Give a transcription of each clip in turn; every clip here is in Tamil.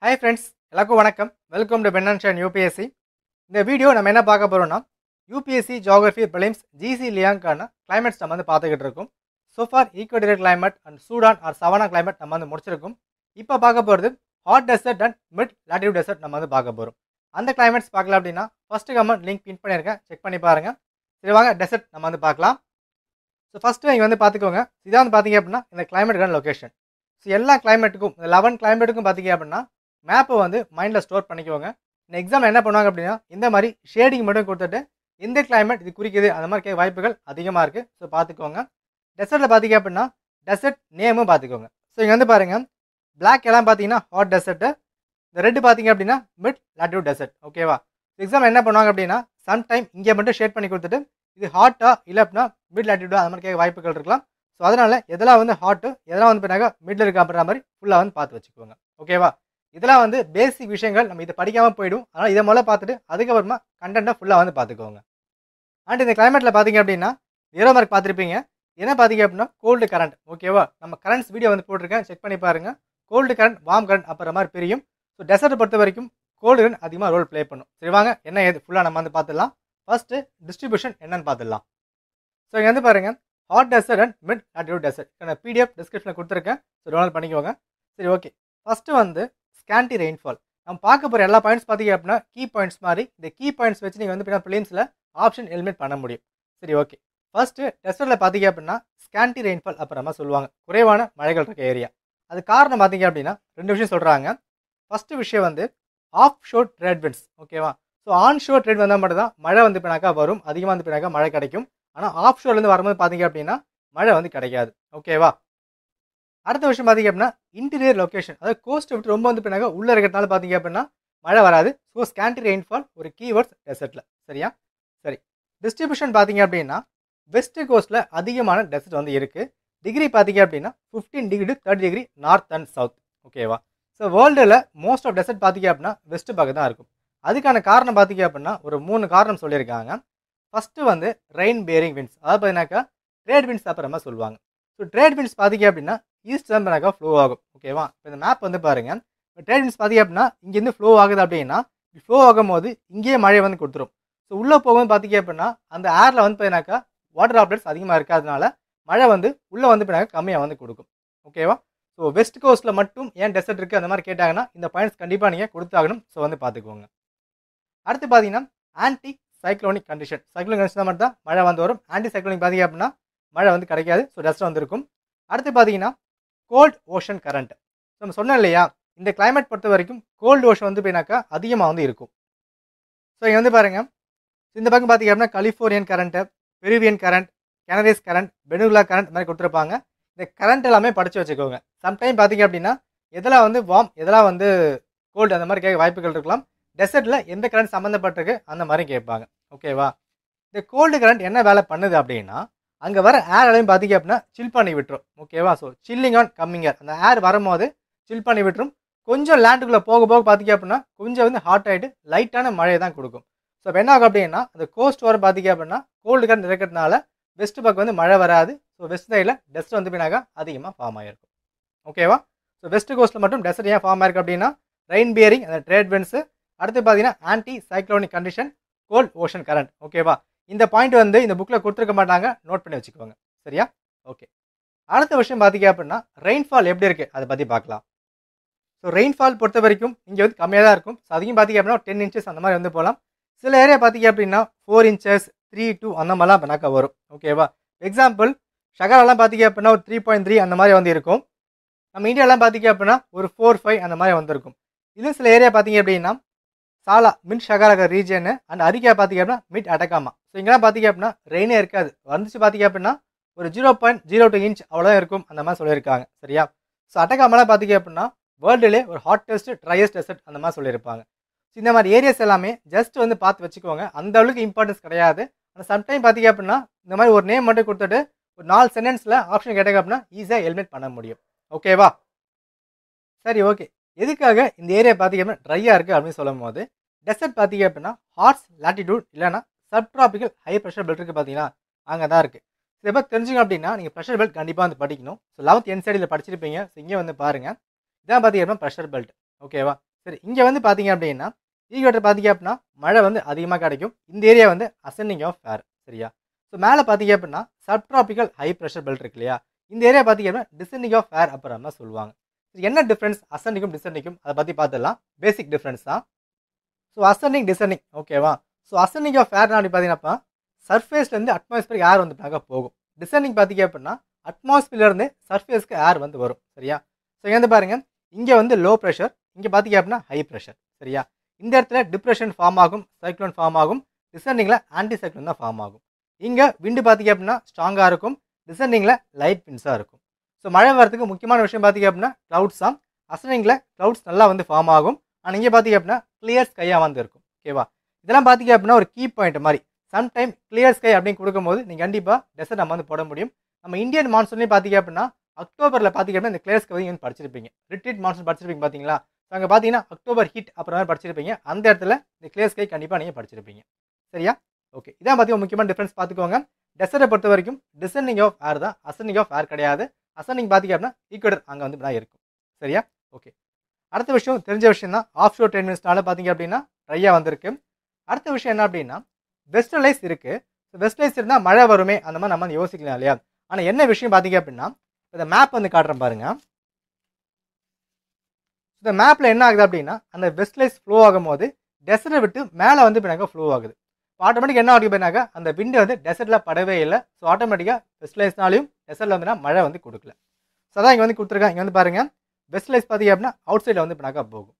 ஹாய் ஃப்ரெண்ட்ஸ் எல்லாருக்கும் வணக்கம் வெல்கம் டு பென்னன்ஷன் யூபிஎஸ்சி இந்த வீடியோ நம்ம என்ன பார்க்க போகிறோம்னா யூபிஎஸ்சி ஜியாகிரஃபி பிலிம்ஸ் ஜிசி லியாங்கான கிளைமேட்ஸ் நம்ம வந்து பார்த்துக்கிட்டு இருக்கோம் so far equatorial climate and Sudan or savanna climate நம்ம வந்து முடிச்சிருக்கோம் இப்போ பார்க்க போகிறது hot desert and mid latitude desert நம்ம வந்து பார்க்க போகிறோம் அந்த கிளைமேட்ஸ் பார்க்கல அப்படின்னா ஃபஸ்ட்டு கமெண்ட் லிங்க் பின் பண்ணியிருக்கேன் செக் பண்ணி பாருங்கள் சரி வாங்க டெசர்ட் நம்ம வந்து பார்க்கலாம் ஸோ ஃபஸ்ட்டு இங்கே வந்து பார்த்துக்கோங்க இதான் வந்து பார்த்தீங்க அப்படின்னா இந்த கிளைமேட்டுக்கான லொக்கேஷன் ஸோ எல்லா கிளைமேட்டுக்கும் இந்த லெவன் கிளைமேட்டுக்கும் பார்த்தீங்க அப்படின்னா மேப்பை வந்து மைண்டில் ஸ்டோர் பண்ணிக்கோங்க இந்த எக்ஸாம் என்ன பண்ணுவாங்க அப்படின்னா இந்த மாதிரி ஷேடிங் மட்டும் கொடுத்துட்டு எந்த கிளைமேட் இது குறிக்குது அந்த மாதிரி கே வாய்ப்புகள் அதிகமாக இருக்குது ஸோ பார்த்துக்கோங்க டெசர்ட்டில் பார்த்தீங்க அப்படின்னா டெசர்ட் நேமும் பார்த்துக்கோங்க ஸோ இங்கே வந்து பாருங்கள் பிளாக் எல்லாம் பார்த்தீங்கன்னா ஹாட் டெசர்ட்டு இந்த ரெட்டு பார்த்தீங்க அப்படின்னா மிட் லாட்டியூட் டெசர்ட் ஓகேவா எக்ஸாம் என்ன பண்ணுவாங்க அப்படின்னா டைம் இங்கே மட்டும் ஷேட் பண்ணி கொடுத்துட்டு இது ஹாட்டா இல்லை அப்படின்னா மிடில் லாட்டிடியூடா அந்த மாதிரி கேட்க வாய்ப்புகள் இருக்கலாம் ஸோ அதனால் எதெல்லாம் வந்து ஹாட்டு எதெல்லாம் வந்து பின்னாக்கா மிடில் இருக்கா அப்படின்ற மாதிரி ஃபுல்லாக வந்து பார்த்து வச்சுக்கோங்க ஓகேவா இதெல்லாம் வந்து பேசிக் விஷயங்கள் நம்ம இதை படிக்காமல் போயிடும் அதனால் இதை முதல்ல பார்த்துட்டு அதுக்கப்புறமா கண்டென்ட்டை ஃபுல்லாக வந்து பார்த்துக்கோங்க அண்ட் இந்த கிளைமேட்டில் பார்த்தீங்க அப்படின்னா ஜீரோ மார்க் பார்த்துருப்பீங்க என்ன பார்த்தீங்க அப்படின்னா கோல்டு கரண்ட் ஓகேவா நம்ம கரண்ட்ஸ் வீடியோ வந்து போட்டிருக்கேன் செக் பண்ணி பாருங்கள் கோல்டு கரண்ட் வார்ம் கரண்ட் அப்புறம் மாதிரி பிரியும் ஸோ டெசர்ட் பொறுத்த வரைக்கும் ரன் அதிகமாக ரோல் ப்ளே பண்ணும் சரி வாங்க என்ன ஏது ஃபுல்லாக நம்ம வந்து பார்த்துடலாம் ஃபஸ்ட்டு டிஸ்ட்ரிபியூஷன் என்னன்னு பார்த்துடலாம் ஸோ இங்கே வந்து பாருங்கள் hot desert and mid latitude desert நான் பிடிஎஃப் டிஸ்கிரிப்ஷனில் கொடுத்துருக்கேன் ஸோ டவுன்லோட் பண்ணிக்கோங்க சரி ஓகே ஃபஸ்ட்டு வந்து ஸ்கேண்டி ரெயின்ஃபால் நம்ம பார்க்க போகிற எல்லா பாயிண்ட்ஸ் பார்த்தீங்க அப்படின்னா கீ பாயிண்ட்ஸ் மாதிரி இந்த கீ பாயிண்ட்ஸ் வச்சு நீங்கள் வந்து பின்னா ஃபிலிம்ஸில் ஆப்ஷன் எலிமினேட் பண்ண முடியும் சரி ஓகே ஃபஸ்ட்டு டெஸ்டரில் பார்த்தீங்க அப்படின்னா ஸ்கேண்டி ரெயின்ஃபால் அப்புறமா சொல்லுவாங்க குறைவான மழைகள் இருக்க ஏரியா அது காரணம் பார்த்தீங்க அப்படின்னா ரெண்டு விஷயம் சொல்கிறாங்க ஃபஸ்ட்டு விஷயம் வந்து ஆஃப் ஷோர் ட்ரேட்வெண்ட்ஸ் ஓகேவா ஸோ ஆன் ஷோர் ட்ரேட் வந்தால் மட்டும் தான் மழை வந்து பின்னாக்கா வரும் அதிகமாக வந்து பின்னாக்கா மழை கிடைக்கும் ஆனால் ஆஃப் ஷோர்லேருந்து வரும்போது பார்த்தீங்க அப்படின்னா மழை வந்து கிடைக்காது ஓகேவா அடுத்த விஷயம் பார்த்தீங்க அப்படின்னா இன்டீரியர் லொக்கேஷன் அதாவது கோஸ்ட்டை விட்டு ரொம்ப வந்து பின்னாக்கா உள்ளே இருக்கிறதுனால பார்த்தீங்க அப்படின்னா மழை வராது ஸோ ஸ்கேண்டி ரெயின்ஃபால் ஒரு கீவேர்ட்ஸ் டெசர்ட்டில் சரியா சரி டிஸ்ட்ரிபியூஷன் பார்த்தீங்க அப்படின்னா வெஸ்ட் கோஸ்ட்டில் அதிகமான டெசர்ட் வந்து இருக்குது டிகிரி பார்த்தீங்க அப்படின்னா fifteen degree to third degree north and south ஓகேவா ஸோ வேர்ல்டில் மோஸ்ட் ஆஃப் டெசர்ட் பார்த்தீங்க அப்படின்னா வெஸ்ட் பக்கம் தான் இருக்கும் அதுக்கான காரணம் பார்த்தீங்க அப்படின்னா ஒரு மூணு காரணம் சொல்லியிருக்காங்க ஃபஸ்ட்டு வந்து ரெயின் பேரிங் விண்ட்ஸ் அதாவது பார்த்தீங்கன்னாக்கா ட்ரேட் விண்ட்ஸ் அப்புறமா சொல்லுவாங்க ஸோ ட்ரேட் விண்ட்ஸ் பார்த்தீங்க அப்படின்னா ஈஸ்ட் தான் ஃப்ளோ ஆகும் ஓகேவா இப்போ இந்த மேப் வந்து பாருங்கள் ட்ரேட் விண்ட்ஸ் பார்த்தீங்க அப்படின்னா இங்கேருந்து ஃப்ளோ ஆகுது அப்படின்னா ஃப்ளோ ஆகும் போது இங்கேயே மழை வந்து கொடுத்துரும் ஸோ உள்ளே போகும்போது பார்த்தீங்க அப்படின்னா அந்த ஏரில் வந்து பார்த்தீங்கன்னாக்கா வாட்டர் ஆப்லெட்ஸ் அதிகமாக இருக்காதனால மழை வந்து உள்ளே வந்து பார்த்தீங்கன்னா கம்மியாக வந்து கொடுக்கும் ஓகேவா ஸோ வெஸ்ட் கோஸ்ட்டில் மட்டும் ஏன் டெசர்ட் இருக்குது அந்த மாதிரி கேட்டாங்கன்னா இந்த பாயிண்ட்ஸ் கண்டிப்பாக நீங்கள் கொடுத்தாகணும் ஸோ வந்து பார்த்துக்கோங்க அடுத்து பார்த்தீங்கன்னா anti cyclonic condition cyclonic condition மட்டும் தான் மழை வந்து வரும் ஆன்டி சைக்ளோனிக் பார்த்தீங்க அப்படின்னா மழை வந்து கிடைக்காது ஸோ டெஸ்ட் வந்துருக்கும் அடுத்து பார்த்தீங்கன்னா கோல்ட் ஓஷன் கரண்ட் நம்ம சொன்னோம் இல்லையா இந்த கிளைமேட் பொறுத்த வரைக்கும் கோல்டு ஓஷன் வந்து போயினாக்கா அதிகமாக வந்து இருக்கும் ஸோ இங்கே வந்து பாருங்கள் இந்த பக்கம் பார்த்தீங்க அப்படின்னா Californian current Peruvian current Canaries current Benguela current மாதிரி கொடுத்துருப்பாங்க இந்த கரண்ட் எல்லாமே படித்து வச்சுக்கோங்க சம்டைம் பார்த்தீங்க அப்படின்னா எதெல்லாம் வந்து வார்ம் எதெல்லாம் வந்து கோல்டு அந்த மாதிரி கேட்க வாய்ப்புகள் இருக்கலாம் டெசர்ட்டில் எந்த கரண்ட் சம்மந்தப்பட்டிருக்கு அந்த மாதிரி கேட்பாங்க ஓகேவா இந்த கோல்டு கரண்ட் என்ன வேலை பண்ணுது அப்படின்னா அங்கே வர ஏர் எல்லாம் பார்த்தீங்க அப்படின்னா சில் பண்ணி விட்டுரும் ஓகேவா so chilling on coming air அந்த ஏர் வரும்போது சில் பண்ணி விட்டுரும் கொஞ்சம் லேண்டுக்குள்ளே போக போக பார்த்தீங்க அப்படின்னா கொஞ்சம் வந்து ஹாட் ஆகிட்டு லைட்டான மழையை தான் கொடுக்கும் ஸோ இப்போ என்ன ஆகும் அப்படின்னா அந்த கோஸ்ட் வர பார்த்தீங்க அப்படின்னா கோல்டு கரண்ட் இருக்கிறதுனால வெஸ்ட் பக்கம் வந்து மழை வராது ஸோ வெஸ்ட் சைடில் டெஸ்ட் வந்து பின்னாக அதிகமாக ஃபார்ம் ஆகிருக்கும் ஓகேவா ஸோ வெஸ்ட் கோஸ்ட்டில் மட்டும் டெஸ்ட் ஏன் ஃபார்ம் ஆயிருக்கு அப்படின்னா ரெயின் பியரிங் அந்த ட்ரேட் வென்ஸு அடுத்து பார்த்தீங்கன்னா anti cyclonic condition cold ocean current ஓகேவா இந்த பாயிண்ட் வந்து இந்த புக்கில் கொடுத்துருக்க மாட்டாங்க நோட் பண்ணி வச்சுக்கோங்க சரியா ஓகே அடுத்த விஷயம் பார்த்தீங்க அப்படின்னா ரெயின்ஃபால் எப்படி இருக்குது அதை பற்றி பார்க்கலாம் ஸோ ரெயின்ஃபால் பொறுத்த வரைக்கும் இங்கே வந்து கம்மியாக தான் இருக்கும் ஸோ அதையும் பார்த்தீங்க அப்படின்னா டென் இன்ச்சஸ் அந்த மாதிரி வந்து போகலாம் சில ஏரியா பார்த்தீங்க அப்படின்னா ஃபோர் இன்ச்சஸ் த்ரீ டூ அந்த மாதிரிலாம் பண்ணாக்கா வரும் ஓகேவா எக்ஸாம்பிள் ஷகாரெல்லாம் பார்த்தீங்க அப்படின்னா ஒரு த்ரீ பாயிண்ட் த்ரீ அந்த மாதிரி வந்து இருக்கும் நம்ம இந்தியாலாம் பார்த்தீங்க அப்படின்னா ஒரு ஃபோர் ஃபைவ் அந்த மாதிரி வந்திருக்கும் இதுவும் சில ஏரியா பார்த்தீங்க அப்படின்னா சாலா மின் ஷகாரக ரீஜனு அண்ட் அதிகா பார்த்தீங்க அப்படின்னா மிட் அடக்காமா ஸோ இங்கெல்லாம் பார்த்தீங்க அப்படின்னா ரெயினே இருக்காது வந்துச்சு பார்த்தீங்க அப்படின்னா ஒரு zero point zero two inch அவ்வளோதான் இருக்கும் அந்த மாதிரி சொல்லியிருக்காங்க சரியா ஸோ அடக்காமலாம் பார்த்தீங்க அப்படின்னா வேர்ல்டுலேயே ஒரு ஹாட்டஸ்ட் ட்ரையஸ்ட் டெசர்ட் அந்த மாதிரி சொல்லியிருப்பாங்க ஸோ இந்த மாதிரி ஏரியாஸ் எல்லாமே ஜஸ்ட் வந்து பார்த்து வச்சுக்கோங்க அந்த அளவுக்கு இம்பார்ட்டன்ஸ் கிடையாது ஆனால் சம்டைம் பார்த்தீங்க அப்படின்னா இந்த மாதிரி ஒரு நேம் மட்டும் கொடுத்துட்டு ஒரு நாலு சென்டென்ஸில் ஆப்ஷன் கேட்டாங்க அப்படின்னா ஈஸியாக ஹெல்மெட் பண்ண முடியும் ஓகேவா சரி ஓகே எதுக்காக இந்த ஏரியா பார்த்தீங்க அப்படின்னா ட்ரையாக இருக்குது அப்படின்னு சொல்லும் போது டெசர்ட் பார்த்தீங்க அப்படின்னா ஹார்ஸ் லாட்டிடியூட் இல்லைனா ட்ராபிக்கல் ஹை ப்ரெஷர் பெல்ட் இருக்குது பார்த்தீங்கன்னா அங்கே தான் இருக்குது இதை பற்றி தெரிஞ்சுங்க அப்படின்னா நீங்கள் ப்ரெஷர் பெல்ட் கண்டிப்பாக வந்து படிக்கணும் ஸோ லெவன்த் என் சைடில் படிச்சிருப்பீங்க ஸோ இங்கே வந்து பாருங்கள் இதான் பார்த்தீங்க அப்படின்னா ப்ரெஷர் பெல்ட் ஓகேவா சரி இங்கே வந்து பார்த்தீங்க அப்படின்னா ஈக்குவேட்டர் பார்த்தீங்க அப்படின்னா மழை வந்து அதிகமாக கிடைக்கும் இந்த ஏரியா வந்து அசன்னிங் ஆஃப் ஃபேர் சரியா ஸோ மேலே பார்த்தீங்க அப்படின்னா சப்ட்ராபிக்கல் ஹை ப்ரெஷர் பெல்ட் இருக்கு இல்லையா இந்த ஏரியா பார்த்தீங்கன்னா டிசெண்டிங் ஆஃப் ஏர் அப்புறம் தான் சொல்லுவாங்க என்ன டிஃப்ரென்ஸ் அசன்டிக்கும் டிசன்டிக்கும் அதை பற்றி பார்த்துடலாம் பேசிக் டிஃப்ரென்ஸ் தான் ஸோ அசன்டிங் டிசன்டிங் ஓகேவா ஸோ அசன்டிங் ஆஃப் ஏர்னா அப்படி பார்த்தீங்கன்னாப்பா சர்ஃபேஸ்லேருந்து அட்மாஸ்பியர் ஏர் வந்து பார்க்க போகும் டிசன்டிங் பார்த்தீங்க அப்படின்னா அட்மாஸ்பியர்லேருந்து சர்ஃபேஸ்க்கு ஏர் வந்து வரும் சரியா ஸோ இங்கே பாருங்கள் இங்கே வந்து லோ ப்ரெஷர் இங்கே பார்த்தீங்க அப்படின்னா ஹை ப்ரெஷர் சரியா இந்த இடத்துல டிப்ரெஷன் ஃபார்ம் ஆகும் சைக்ளோன் ஃபார்ம் ஆகும் டிசன்டிங்கில் ஆன்டி சைக்ளோன் தான் ஃபார்ம் ஆகும் இங்கே விண்டு பார்த்தீங்க அப்படின்னா ஸ்ட்ராங்காக இருக்கும் டிசெண்டிங்கில் லைட் பின்ஸாக இருக்கும் ஸோ மழை வரதுக்கு முக்கியமான விஷயம் பார்த்தீங்க அப்படின்னா க்ளவுட்ஸ் தான் அசனிங்கில் க்ளவுட்ஸ் நல்லா வந்து ஃபார்ம் ஆகும் ஆனால் இங்கே பார்த்தீங்க அப்படின்னா கிளியர் ஸ்கையாக வந்து இருக்கும் ஓகேவா இதெல்லாம் பார்த்தீங்க அப்படின்னா ஒரு கீ பாயிண்ட் மாதிரி சம்டைம் கிளியர் ஸ்கை அப்படின்னு கொடுக்கும்போது நீங்கள் கண்டிப்பாக டெசர்ட் நம்ம வந்து போட முடியும் நம்ம இந்தியன் மான்சூன்லேயும் பார்த்தீங்க அப்படின்னா அக்டோபரில் பார்த்திங்க அப்படின்னா இந்த கிளியர் ஸ்கை வந்து படிச்சிருப்பீங்க ரிட்ரீட் மான்சூன் படிச்சிருப்பீங்க பார்த்தீங்களா ஸோ அங்கே பார்த்தீங்கன்னா அக்டோபர் ஹிட் அப்புறம் படிச்சிருப்பீங்க அந்த இடத்துல இந்த கிளியர் ஸ்கை கண்டிப்பாக நீங்கள் படிச்சிருப்பீங்க சரியா ஓகே இதான் பற்றி முக்கியமான டிஃப்ரென்ஸ் பார்த்துக்கோங்க டெசரை பொறுத்த வரைக்கும் டிசன்னிங் ஆஃப் ஏர் தான் அசன்னிங் ஆஃப் ஏர் கிடையாது அசனிங் பார்த்தீங்க அப்படின்னா ஈக்குவேட்டர் அங்கே வந்து தான் இருக்கும் சரியா ஓகே அடுத்த விஷயம் தெரிஞ்ச விஷயம் தான் ஆஃப் ஷோர் ட்ரெயின் மினிட்ஸ்னால பார்த்தீங்க அப்படின்னா ட்ரையாக வந்திருக்கு அடுத்த விஷயம் என்ன அப்படின்னா வெஸ்டர்லைஸ் இருக்குது வெஸ்டர்லைஸ் இருந்தால் மழை வருமே அந்த மாதிரி நம்ம யோசிக்கலாம் இல்லையா ஆனால் என்ன விஷயம் பார்த்தீங்க அப்படின்னா இந்த மேப் வந்து காட்டுறேன் பாருங்க இந்த மேப்பில் என்ன ஆகுது அப்படின்னா அந்த வெஸ்ட்லைஸ் ஃப்ளோ ஆகும்போது டெசரை விட்டு மேலே வந்து இப்போ ஃப்ளோ ஆகுது ஆட்டோமேட்டிக்காக என்ன ஆகிப்பேனாக்கா அந்த விண்டு வந்து டெசர்ட்டில் படவே இல்லை ஸோ ஆட்டோமேட்டிக்காக வெஸ்ட்லைஸ்னாலையும் டெசர்ட்டில் வந்து மழை வந்து கொடுக்கல ஸோ அதான் இங்கே வந்து கொடுத்துருக்காங்க இங்கே வந்து பாருங்கள் வெஸ்ட்லைஸ் பார்த்தீங்க அப்படின்னா அவுட் சைடில் வந்து இப்போனாக்கா போகும்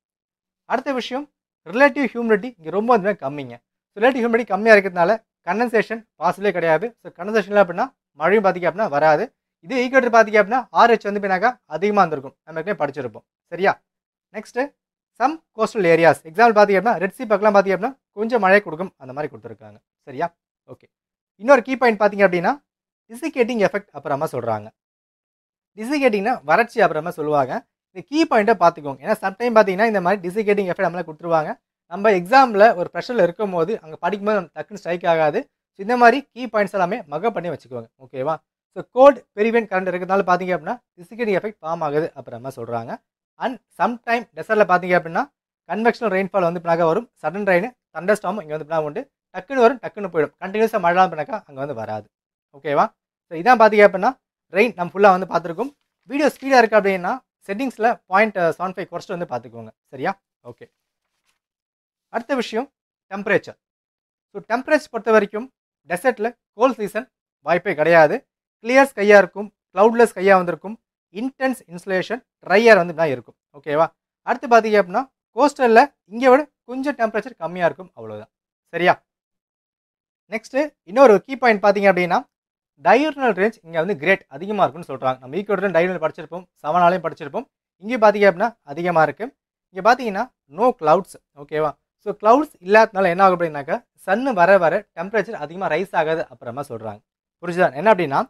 அடுத்த விஷயம் ரிலேட்டிவ் ஹியூமிடிட்டி இங்கே ரொம்ப வந்து கம்மிங்க ரிலேட்டிவ் ஹியூமிடிட்டி கம்மியாக இருக்கிறதுனால கண்டன்சேஷன் பாசிபிளே கிடையாது ஸோ கண்டன்சேஷனில் அப்படின்னா மழையும் பார்த்திங்க அப்படின்னா வராது இதே ஈக்குவேட்டர் பார்த்திங்க அப்படின்னா ஆர்ஹெச் வந்து பின்னாக்கா அதிகமாக இருந்திருக்கும் நம்ம படிச்சிருப்போம் சரியா next some coastal areas example பார்த்தீங்க அப்படின்னா ரெட் சி பக்கம்லாம் பார்த்தீங்க அப்படின்னா கொஞ்சம் மழை கொடுக்கும் அந்த மாதிரி கொடுத்துருக்காங்க சரியா ஓகே இன்னொரு கீ பாயிண்ட் பார்த்திங்க அப்படின்னா டிசிகேட்டிங் எஃபெக்ட் அப்புறமா சொல்கிறாங்க டிசிகேட்டிங்னா வறட்சி அப்புறமா சொல்லுவாங்க இந்த கீ பாயிண்ட்டை பார்த்துக்கோங்க ஏன்னா சம்டைம் பார்த்தீங்கன்னா இந்த மாதிரி டிசிகேட்டிங் எஃபெக்ட் நம்மளே கொடுத்துருவாங்க நம்ம எக்ஸாமில் ஒரு ப்ரெஷரில் இருக்கும் போது அங்கே படிக்கும்போது நம்ம டக்குன்னு ஸ்ட்ரைக் ஆகாது இந்த மாதிரி கீ பாயிண்ட்ஸ் எல்லாமே மக பண்ணி வச்சுக்கோங்க ஓகேவா ஸோ கோல்டு பெரிவென் கரண்ட் இருக்கிறதுனால பார்த்தீங்க அப்படின்னா டிசிகேட்டிங் எஃபெக்ட் ஃபார்ம் ஆகுது அப்புறமா சொல்கிறாங்க அண்ட் சம்டைம் டெசர்ட்டில் பார்த்தீங்க அப்படின்னா கன்வெக்ஷனல் ரெயின்ஃபால் வந்து பின்னாக வரும் சடன் ரெயின் தண்டர் ஸ்டாமும் இங்கே வந்து பின்னாக உண்டு டக்குன்னு வரும் டக்குன்னு போயிடும் கண்டினியூஸாக மழை பின்னாக்கா அங்கே வந்து வராது ஓகேவா ஸோ இதான் பார்த்தீங்க அப்படின்னா ரெயின் நம்ம ஃபுல்லாக வந்து பார்த்துருக்கோம் வீடியோ ஸ்பீடாக இருக்குது அப்படின்னா செட்டிங்ஸில் பாயிண்ட் செவன் ஃபைவ் குறைச்சிட்டு வந்து பார்த்துக்கோங்க சரியா ஓகே அடுத்த விஷயம் டெம்பரேச்சர் ஸோ டெம்பரேச்சர் பொறுத்த வரைக்கும் டெசர்ட்டில் கோல் சீசன் வாய்ப்பே கிடையாது கிளியர்ஸ் கையாக இருக்கும் க்ளவுட்லெஸ் கையாக வந்திருக்கும் இன்டென்ஸ் இன்சுலேஷன் ட்ரையர் வந்து தான் இருக்கும் ஓகேவா அடுத்து பார்த்தீங்க அப்படின்னா கோஸ்டலில் இங்கே விட கொஞ்சம் டெம்பரேச்சர் கம்மியாக இருக்கும் அவ்வளோதான் சரியா நெக்ஸ்ட்டு இன்னொரு கீ பாயிண்ட் பார்த்தீங்க அப்படின்னா டயர்னல் ரேஞ்ச் இங்கே வந்து கிரேட் அதிகமாக இருக்குன்னு சொல்கிறாங்க நம்ம ஈக்கோட்டில் டயர்னல் படிச்சிருப்போம் செவனாலையும் படிச்சிருப்போம் இங்கே பார்த்தீங்க அப்படின்னா அதிகமாக இருக்குது இங்கே பார்த்தீங்கன்னா நோ க்ளவுட்ஸ் ஓகேவா ஸோ க்ளவுட்ஸ் இல்லாதனால என்ன ஆகும் அப்படின்னாக்கா சன்னு வர வர டெம்பரேச்சர் அதிகமாக ரைஸ் ஆகாது அப்புறமா சொல்கிறாங்க புரிஞ்சுதான் என்ன அப்படின்னா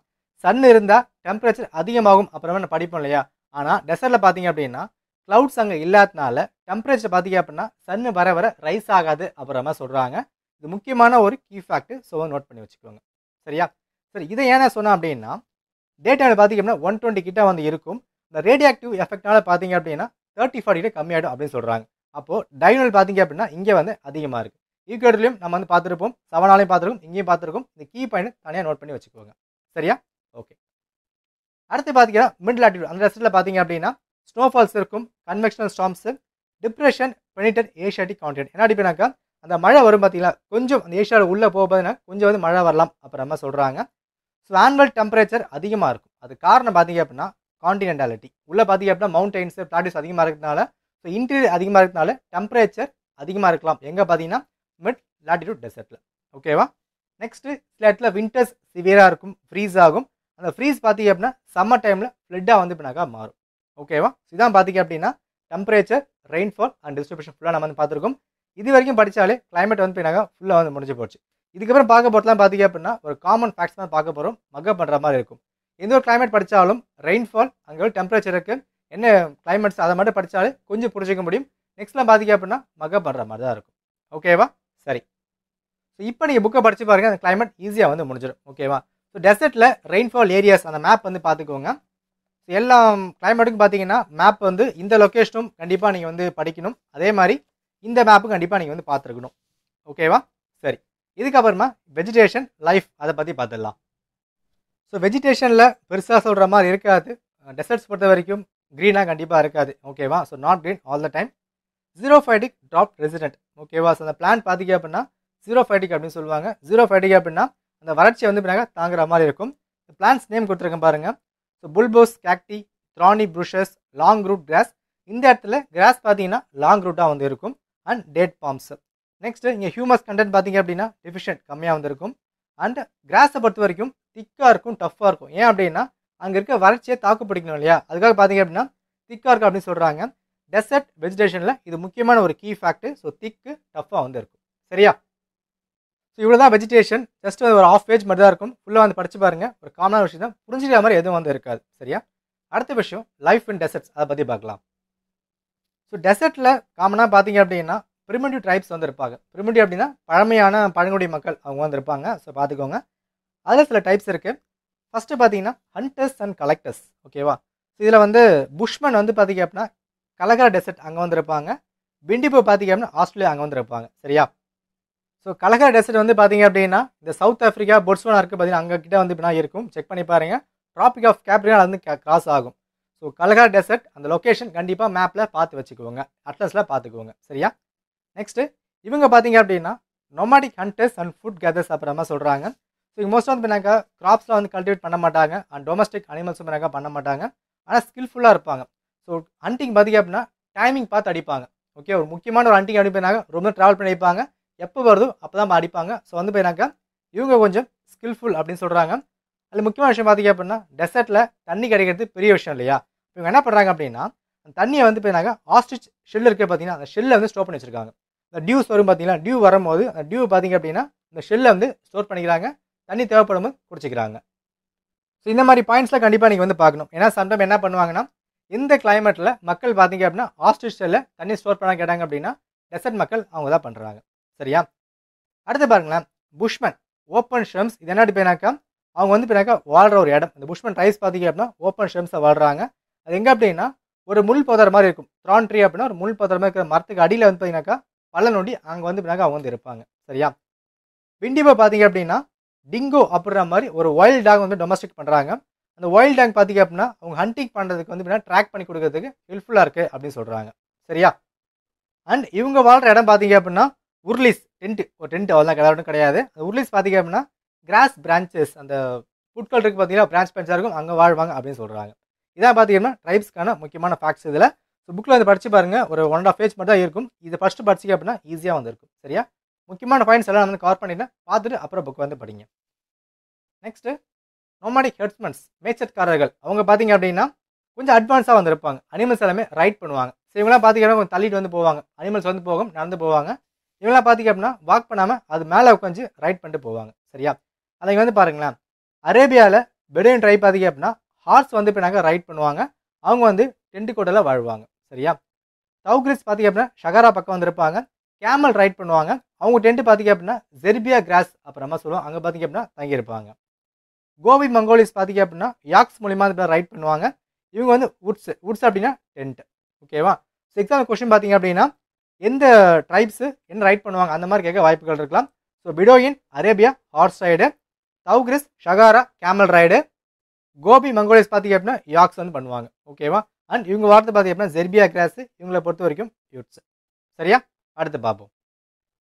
சன் இருந்தால் டெம்பரேச்சர் அதிகமாகும் அப்புறமா நான் படிப்போம் இல்லையா ஆனால் டெசர்ட்டில் பார்த்தீங்க அப்படின்னா க்ளவுட்ஸ் அங்கே இல்லாதனால டெம்பரேச்சர் பார்த்தீங்க அப்படின்னா சன் வர வர ரைஸ் ஆகாது அப்புறமா சொல்கிறாங்க இது முக்கியமான ஒரு கீ ஃபேக்ட் ஸோ நோட் பண்ணி வச்சுக்கோங்க சரியா சரி இதை ஏன் சொன்னேன் அப்படின்னா டேட்டாவில் பார்த்தீங்க அப்படின்னா ஒன் கிட்ட வந்து இருக்கும் இந்த ரேடியாக்டிவ் எஃபெக்ட்னால பார்த்தீங்க அப்படின்னா தேர்ட்டி ஃபார்ட்டி கிட்ட கம்மியாகிடும் அப்படின்னு சொல்கிறாங்க அப்போது டைனல் பார்த்தீங்க அப்படின்னா இங்கே வந்து அதிகமாக இருக்குது ஈக்குவேட்டர்லையும் நம்ம வந்து பார்த்துருப்போம் செவனாலையும் பார்த்துருக்கோம் இங்கேயும் பார்த்துருக்கோம் இந்த கீ பாயிண்ட் தனியாக நோட் பண்ணி வச்சுக்கோங்க சரியா ஓகே அடுத்து பார்த்தீங்கன்னா மிடில் அந்த ரெஸ்டில் பார்த்தீங்க அப்படின்னா ஸ்னோஃபால்ஸ் இருக்கும் கன்வெக்ஷனல் ஸ்டாம்ஸு டிப்ரெஷன் பெனிட்டன் ஏஷியாட்டிக் காண்டினென்ட் என்ன அடிப்பினாக்கா அந்த மழை வரும் பார்த்தீங்களா கொஞ்சம் அந்த ஏஷியாவில் உள்ளே போக பார்த்தீங்கன்னா கொஞ்சம் வந்து மழை வரலாம் அப்புறமா சொல்கிறாங்க ஸோ ஆனுவல் டெம்பரேச்சர் அதிகமாக இருக்கும் அது காரணம் பார்த்தீங்க அப்படின்னா காண்டினென்டாலிட்டி உள்ளே பார்த்தீங்க அப்படின்னா மவுண்டைன்ஸ் பிளாட்டிஸ் அதிகமாக இருக்கிறதுனால ஸோ இன்டீரியர் அதிகமாக இருக்கிறதுனால டெம்பரேச்சர் அதிகமாக இருக்கலாம் எங்கே பார்த்தீங்கன்னா மிட் லாட்டிடியூட் டெசர்ட்டில் ஓகேவா நெக்ஸ்ட்டு சில இடத்துல வின்டர்ஸ் சிவியராக இருக்கும் ஃப்ரீஸ் ஆகும் அந்த ஃப்ரீஸ் பார்த்தீங்க அப்படின்னா சம்மர் டைமில் ஃப்ளட்டாக வந்து இப்படினாக்கா மாறும் ஓகேவா இதுதான் பார்த்தீங்க அப்படின்னா டெம்பரேச்சர் ரெயின்ஃபால் அண்ட் டிஸ்ட்ரிபியூஷன் ஃபுல்லாக நம்ம வந்து பார்த்துருக்கோம் இது வரைக்கும் படித்தாலே கிளைமேட் வந்து பின்னாக்கா ஃபுல்லாக வந்து முடிஞ்சு போச்சு இதுக்கப்புறம் பார்க்க போகிறதுலாம் பார்த்தீங்க அப்படின்னா ஒரு காமன் ஃபேக்ட்ஸ் தான் பார்க்க போகிறோம் மக பண்ணுற மாதிரி இருக்கும் எந்த ஒரு கிளைமேட் படித்தாலும் ரெயின்ஃபால் அங்கே ஒரு டெம்பரேச்சர் இருக்குது என்ன கிளைமேட்ஸ் அதை மட்டும் படித்தாலே கொஞ்சம் புரிஞ்சிக்க முடியும் நெக்ஸ்ட்லாம் பார்த்தீங்க அப்படின்னா மக பண்ணுற மாதிரி தான் இருக்கும் ஓகேவா சரி ஸோ இப்போ நீங்கள் புக்கை படித்து பாருங்கள் அந்த கிளைமேட் ஈஸியாக வந்து முடிஞ்சிடும் ஓகேவா ஸோ டெசர்ட்டில் ரெயின்ஃபால் ஏரியாஸ் அந்த மேப் வந்து பார்த்துக்கோங்க ஸோ எல்லா கிளைமேட்டுக்கும் பார்த்தீங்கன்னா மேப் வந்து இந்த லொக்கேஷனும் கண்டிப்பாக நீங்கள் வந்து படிக்கணும் அதே மாதிரி இந்த மேப்பும் கண்டிப்பாக நீங்கள் வந்து பார்த்துருக்கணும் ஓகேவா சரி இதுக்கப்புறமா வெஜிடேஷன் லைஃப் அதை பற்றி பார்த்துடலாம் ஸோ வெஜிடேஷனில் பெருசாக சொல்கிற மாதிரி இருக்காது டெசர்ட்ஸ் பொறுத்த வரைக்கும் க்ரீனாக கண்டிப்பாக இருக்காது ஓகேவா so not green all the time xerophytic drought resistant ஓகேவா ஸோ அந்த பிளான் பார்த்தீங்க அப்படின்னா ஜீரோ ஃபைட்டிக் அப்படின்னு சொல்லுவாங்க ஜீரோ ஃபைட்டிக் அப்படின்னா அந்த வறட்சியை வந்து பின்னாங்க தாங்குற மாதிரி இருக்கும் பிளான்ஸ் நேம் கொடுத்துருக்கேன் பாருங்கள் so bulbous cacti thorny bushes long root grass இந்த இடத்துல கிராஸ் பார்த்தீங்கன்னா லாங் ரூட்டாக வந்து இருக்கும் அண்ட் டேட் பாம்ஸ் நெக்ஸ்ட்டு இங்கே ஹியூமஸ் கண்டென்ட் பார்த்தீங்க அப்படின்னா டெஃபிஷியன்ட் கம்மியாக வந்திருக்கும் அண்ட் கிராஸை பொறுத்த வரைக்கும் திக்காக இருக்கும் டஃப்பாக இருக்கும் ஏன் அப்படின்னா அங்கே இருக்க வறட்சியை தாக்கு பிடிக்கணும் இல்லையா அதுக்காக பார்த்தீங்க அப்படின்னா திக்காக இருக்கும் அப்படின்னு சொல்கிறாங்க டெசர்ட் வெஜிடேஷனில் இது முக்கியமான ஒரு கீ ஃபேக்ட்டு ஸோ திக்கு டஃப்பாக வந்து இருக்கும் சரியா ஸோ இவ்வளோ தான் வெஜிடேஷன் ஜஸ்ட் ஒரு ஆஃப் பேஜ் மட்டும் தான் இருக்கும் ஃபுல்லாக வந்து படிச்சு பாருங்கள் ஒரு காமனான விஷயம் தான் புரிஞ்சுக்கிற மாதிரி எதுவும் வந்து இருக்காது சரியா அடுத்த விஷயம் லைஃப் இன் டெசர்ட்ஸ் அதை பற்றி பார்க்கலாம் ஸோ டெசர்ட்டில் காமனாக பார்த்தீங்க அப்படின்னா பிரிமிட்டிவ் ட்ரைப்ஸ் வந்து இருப்பாங்க பிரிமிட்டிவ் அப்படின்னா பழமையான பழங்குடி மக்கள் அவங்க வந்து இருப்பாங்க ஸோ பார்த்துக்கோங்க அதில் சில டைப்ஸ் இருக்குது ஃபஸ்ட்டு பார்த்தீங்கன்னா ஹண்டர்ஸ் அண்ட் கலெக்டர்ஸ் ஓகேவா இதில் வந்து புஷ்மன் வந்து பார்த்தீங்க அப்படின்னா கலகரா டெசர்ட் அங்கே வந்திருப்பாங்க பிண்டிப்பூ பார்த்தீங்க அப்படின்னா ஆஸ்திரேலியா அங்கே வந்திருப்பாங்க சரியா ஸோ கலகா டெசர்ட் வந்து பார்த்தீங்க அப்படின்னா இந்த சவுத் ஆஃப்ரிக்கா பொட்ஸ்வானா இருக்குது பார்த்தீங்கன்னா அங்கே கிட்டே வந்து இப்படின்னா இருக்கும் செக் பண்ணி பாருங்கள் ட்ராபிக் ஆஃப் கேப்ரியால் வந்து கிராஸ் ஆகும் ஸோ கலகா டெசர்ட் அந்த லொக்கேஷன் கண்டிப்பாக மேப்பில் பார்த்து வச்சுக்குவோங்க அட்லஸில் பார்த்துக்குவோங்க சரியா நெக்ஸ்ட்டு இவங்க பார்த்தீங்க அப்படின்னா nomadic hunters and food gatherers அப்புறமா சொல்கிறாங்க ஸோ இங்கே மோஸ்ட் வந்து பண்ணாங்க கிராப்ஸ்லாம் வந்து கல்டிவேட் பண்ண மாட்டாங்க அண்ட் டொமஸ்டிக் அனிமல்ஸும் பண்ணாங்க பண்ண மாட்டாங்க ஆனால் ஸ்கில்ஃபுல்லாக இருப்பாங்க ஸோ ஹண்டிங் பார்த்தீங்க அப்படின்னா டைமிங் பார்த்து அடிப்பாங்க ஓகே ஒரு முக்கியமான ஒரு ஹண்டிங் அடிப்பினாங்க ரொம்ப ட்ராவல் பண்ணிப்பாங்க எப்போ வருதோ அப்போ தான் அடிப்பாங்க ஸோ வந்து போயினாக்கா இவங்க கொஞ்சம் ஸ்கில்ஃபுல் அப்படின்னு சொல்கிறாங்க அதில் முக்கியமான விஷயம் பார்த்திங்க அப்படின்னா டெசர்ட்டில் தண்ணி கிடைக்கிறது பெரிய விஷயம் இல்லையா இவங்க என்ன பண்ணுறாங்க அப்படின்னா அந்த தண்ணியை வந்து போயினாக்கா ஆஸ்ட்ரிச் ஷெல் இருக்குது பார்த்தீங்கன்னா அந்த ஷெல்லை வந்து ஸ்டோர் பண்ணி வச்சுருக்காங்க இந்த டியூ வரும் பார்த்தீங்கன்னா டியூ வரும்போது அந்த டியூ பார்த்திங்க அப்படின்னா இந்த ஷெல்லை வந்து ஸ்டோர் பண்ணிக்கிறாங்க தண்ணி தேவைப்படும் போது குடிச்சிக்கிறாங்க ஸோ இந்த மாதிரி பாயிண்ட்ஸ்லாம் கண்டிப்பாக நீங்கள் வந்து பார்க்கணும் ஏன்னா சம்டைம் என்ன பண்ணுவாங்கன்னா இந்த கிளைமேட்டில் மக்கள் பார்த்தீங்க அப்படின்னா ஆஸ்ட்ரிச் ஷெல்லில் தண்ணி ஸ்டோர் பண்ண கேட்டாங்க அப்படின்னா டெசர்ட் மக்கள் அவங்க தான் பண்ணுறாங்க சரியா அடுத்து பாருங்களேன் புஷ்மன் ஓப்பன் ஷெம்ஸ் இது என்ன பின்னாக்கா அவங்க வந்து பின்னாக்கா வாழ்கிற ஒரு இடம் இந்த புஷ்மன் ட்ரைஸ் பார்த்தீங்க அப்படின்னா ஓப்பன் ஷெம்ஸை வாழ்கிறாங்க அது எங்கே அப்படின்னா ஒரு முள் பதற மாதிரி இருக்கும் த்ரான் ட்ரீ அப்படின்னா ஒரு முள் பதற மாதிரி இருக்கிற மரத்துக்கு அடியில் வந்து பார்த்தீங்கன்னாக்கா பள்ள நோண்டி அங்கே வந்து பின்னாக்கா அவங்க வந்து இருப்பாங்க சரியா விண்டிபோ பார்த்தீங்க அப்படின்னா டிங்கோ அப்படின்ற மாதிரி ஒரு வைல்ட் டாக் வந்து டொமஸ்டிக் பண்ணுறாங்க அந்த வைல்ட் டாக் பார்த்தீங்க அப்படின்னா அவங்க ஹண்டிங் பண்ணுறதுக்கு வந்து அப்படின்னா ட்ராக் பண்ணி கொடுக்கறதுக்கு ஹெல்ப்ஃபுல்லாக இருக்குது அப்படின்னு சொல்கிறாங்க சரியா அண்ட் இவங்க வாழ்கிற இடம் பார்த்தீங்க அப்படின்னா உருளிஸ் டென்ட் ஒரு டென்ட் அவ்வளோதான் கிடையாது கிடையாது அந்த உருளிஸ் பார்த்திங்க அப்படின்னா கிராஸ் பிரான்ச்சஸ் அந்த புட்கள் இருக்குது பார்த்தீங்கன்னா பிரான்ச் பிரான்ச்சாக இருக்கும் அங்கே வாழ்வாங்க அப்படின்னு சொல்கிறாங்க இதான் பார்த்தீங்கன்னா ட்ரைப்ஸ்க்கான முக்கியமான ஃபேக்ட்ஸ் இதில் ஸோ புக்கில் வந்து படித்து பாருங்கள் ஒரு ஒன் ஆஃப் பேஜ் மட்டும் தான் இருக்கும் இதை ஃபஸ்ட்டு படிச்சிக்க அப்படின்னா ஈஸியாக வந்துருக்கும் சரியா முக்கியமான பாயிண்ட்ஸ் எல்லாம் வந்து கவர் பண்ணிட்டேன் பார்த்துட்டு அப்புறம் புக் வந்து படிங்க நெக்ஸ்ட்டு நோமாடிக் ஹெட்ஸ்மென்ட்ஸ் மேச்சட்காரர்கள் அவங்க பார்த்தீங்க அப்படின்னா கொஞ்சம் அட்வான்ஸாக வந்திருப்பாங்க அனிமல்ஸ் எல்லாமே ரைட் பண்ணுவாங்க ஸோ இவங்களாம் பார்த்தீங்கன்னா கொஞ்சம் தள்ளிட்டு வந்து போவாங்க அனிமல்ஸ் வந்து போகும் நடந்து போவாங்க இவங்களாம் பார்த்தீங்க அப்படின்னா வாக் பண்ணாமல் அது மேலே உட்காந்து ரைட் பண்ணிட்டு போவாங்க சரியா அதை வந்து பாருங்களேன் அரேபியாவில் பெடுவின் ட்ரை பார்த்திங்க அப்படின்னா ஹார்ஸ் வந்து இப்போ ரைட் பண்ணுவாங்க அவங்க வந்து டென்ட் கோட்டில் வாழ்வாங்க சரியா டவுக்ரிஸ் பார்த்தீங்க அப்படின்னா ஷகாரா பக்கம் வந்திருப்பாங்க கேமல் ரைட் பண்ணுவாங்க அவங்க டென்ட் பார்த்தீங்க அப்படின்னா ஜெர்பியா கிராஸ் அப்புறமா சொல்லுவோம் அங்கே பார்த்தீங்க அப்படின்னா தங்கியிருப்பாங்க கோபி மங்கோலிஸ் பார்த்திங்க அப்படின்னா யாக்ஸ் மூலிமா வந்து ரைட் பண்ணுவாங்க இவங்க வந்து உட்ஸ் உட்ஸ் அப்படின்னா டென்ட் ஓகேவா ஸோ எக்ஸாம்பிள் கொஷின் பார்த்தீங்க அப்படின்னா எந்த ட்ரைப்ஸு என்ன ரைட் பண்ணுவாங்க அந்த மாதிரி கேட்க வாய்ப்புகள் இருக்கலாம் so Bedouin Arabia horse ride தௌக்ரிஸ் Sahara camel ride Gobi Mongolians பார்த்திங்க அப்படின்னா யாக்ஸ் வந்து பண்ணுவாங்க ஓகேவா அண்ட் இவங்க வார்த்தை பார்த்திங்க அப்படின்னா ஜெர்பியா கிராஸு இவங்களை பொறுத்த வரைக்கும் யூட்ஸ் சரியா அடுத்து பார்ப்போம்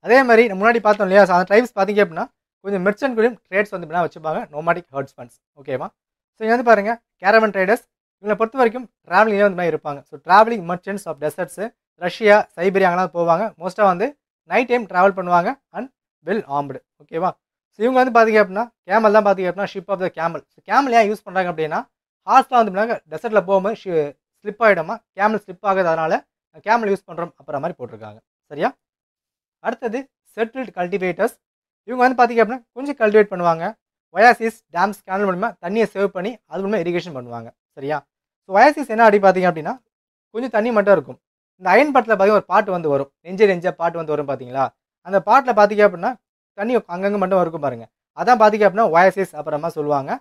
அதே மாதிரி முன்னாடி பார்த்தோம் இல்லையா அந்த ட்ரைப்ஸ் பார்த்திங்க அப்படின்னா கொஞ்சம் மெர்ச்சன் குடியும் ட்ரேட்ஸ் வந்து எப்படின்னா வச்சுப்பாங்க நோமாட்டிக் ஹர்ட்ஸ் ஃபண்ட்ஸ் ஓகேவா ஸோ இங்கே வந்து பாருங்கள் கேரவன் ட்ரைடர்ஸ் இவங்களை பொறுத்த வரைக்கும் ட்ராவலிங்கே வந்து மாதிரி இருப்பாங்க so travelling merchants of deserts Russia Siberia அங்கெல்லாம் போவாங்க மோஸ்ட்டாக வந்து நைட் டைம் ட்ராவல் பண்ணுவாங்க அண்ட் வெல் ஆம்டு ஓகேவா ஸோ இவங்க வந்து பார்த்தீங்க அப்படின்னா கேமல் தான் பார்த்தீங்க அப்படின்னா ship of the camel so camel ஏன் யூஸ் பண்ணுறாங்க அப்படின்னா ஹார்ஸ்லாம் வந்து அப்படின்னா டெசர்ட்டில் போகும்போது ஷி ஸ்லிப் ஆகிடுமா கேமல் ஸ்லிப் ஆகுது அதனால் கேமல் யூஸ் பண்ணுறோம் அப்புறம் மாதிரி போட்டிருக்காங்க சரியா அடுத்தது செட்டில்டு கல்டிவேட்டர்ஸ் இவங்க வந்து பார்த்தீங்க அப்படின்னா கொஞ்சம் கல்டிவேட் பண்ணுவாங்க வயாசிஸ் டேம்ஸ் கேனல் மூலிமா தண்ணியை சேவ் பண்ணி அது மூலமாக இரிகேஷன் பண்ணுவாங்க சரியா ஸோ வயாசிஸ் என்ன அடி பார்த்தீங்க அப்படின்னா கொஞ்சம் தண்ணி மட்டும் இருக்கும் இந்த அயன் படத்தில் பார்த்தீங்கன்னா ஒரு பாட்டு வந்து வரும் நெஞ்ச நெஞ்ச பாட்டு வந்து வரும் பார்த்தீங்களா அந்த பாட்டில் பார்த்தீங்க அப்படின்னா தண்ணி அங்கங்கே மட்டும் இருக்கும் பாருங்கள் அதான் பார்த்தீங்க அப்படின்னா வாய்ஸஸ் அப்புறமா சொல்லுவாங்க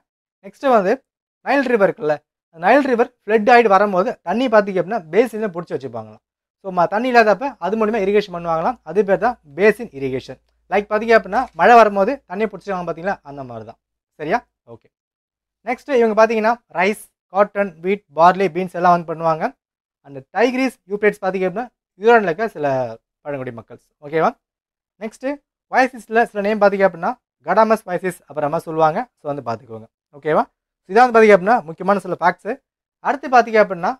நெக்ஸ்ட்டு வந்து நைல் ரிவர் இருக்குல்ல நைல் ரிவர் ஃப்ளட் ஆகிட்டு வரும்போது தண்ணி பார்த்தீங்க அப்படின்னா பேசின்லாம் பிடிச்சி வச்சுப்பாங்களாம் ஸோ தண்ணி இல்லாதப்ப அது மூலிமா இரிகேஷன் பண்ணுவாங்களாம் அது பேர் தான் பேசின் இரிகேஷன் லைக் பார்த்தீங்க அப்படின்னா மழை வரும்போது தண்ணியை பிடிச்சிருவாங்க பார்த்தீங்களா அந்த மாதிரி தான் சரியா ஓகே நெக்ஸ்ட்டு இவங்க பார்த்தீங்கன்னா rice cotton wheat barley beans எல்லாம் வந்து பண்ணுவாங்க அந்த டைக்ரீஸ் யூப்ரேட்ஸ் பார்த்தீங்க அப்படின்னா யூரானில் இருக்க சில பழங்குடி மக்கள்ஸ் ஓகேவா நெக்ஸ்ட்டு வயசிஸில் சில நேம் பார்த்தீங்க அப்படின்னா கடாமஸ் வயசிஸ் அப்புறமா சொல்லுவாங்க ஸோ வந்து பார்த்துக்கோங்க ஓகேவா இதான் வந்து பார்த்தீங்க அப்படின்னா முக்கியமான சில ஃபேக்ட்ஸு அடுத்து பார்த்தீங்க அப்படின்னா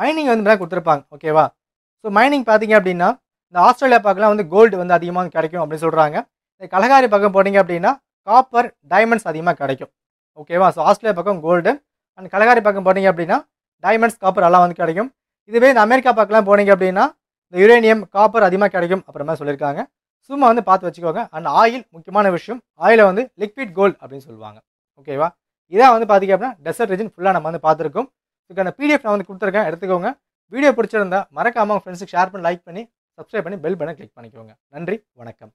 மைனிங் வந்து கொடுத்துருப்பாங்க ஓகேவா ஸோ மைனிங் பார்த்தீங்க அப்படின்னா இந்த ஆஸ்திரேலியா பக்கம்லாம் வந்து கோல்டு வந்து அதிகமாக கிடைக்கும் அப்படின்னு சொல்கிறாங்க இந்த கலகாரி பக்கம் போனீங்க அப்படின்னா காப்பர் டைமண்ட்ஸ் அதிகமாக கிடைக்கும் ஓகேவா ஸோ ஆஸ்திரேலியா பக்கம் கோல்டு அண்ட் கலகாரி பக்கம் போனீங்க அப்படின்னா டைமண்ட்ஸ் காப்பர் எல்லாம் வந்து கிடைக்கும் இதுவே இந்த அமெரிக்கா பக்கம்லாம் போனீங்க அப்படின்னா இந்த யுரேனியம் காப்பர் அதிகமாக கிடைக்கும் மாதிரி சொல்லியிருக்காங்க சும்மா வந்து பார்த்து வச்சுக்கோங்க அண்ட் ஆயில் முக்கியமான விஷயம் ஆயிலை வந்து லிக்விட் கோல்டு அப்படின்னு சொல்லுவாங்க ஓகேவா இதான் வந்து பார்த்தீங்க அப்படின்னா டெசர்ட் ரீஜன் ஃபுல்லாக நம்ம வந்து பார்த்துருக்கோம் இதுக்கான பிடிஎஃப் நான் வந்து கொடுத்துருக்கேன் எடுத்துக்கோங்க வீடியோ பிடிச்சிருந்தா மறக்காமல் ஃப்ரெண்ட்ஸுக்கு ஷேர் பண்ணி லைக் பண்ணி சப்ஸ்கிரைப் பண்ணி பெல் பண்ண கிளிக் பண்ணிக்கோங்க நன்றி வணக்கம்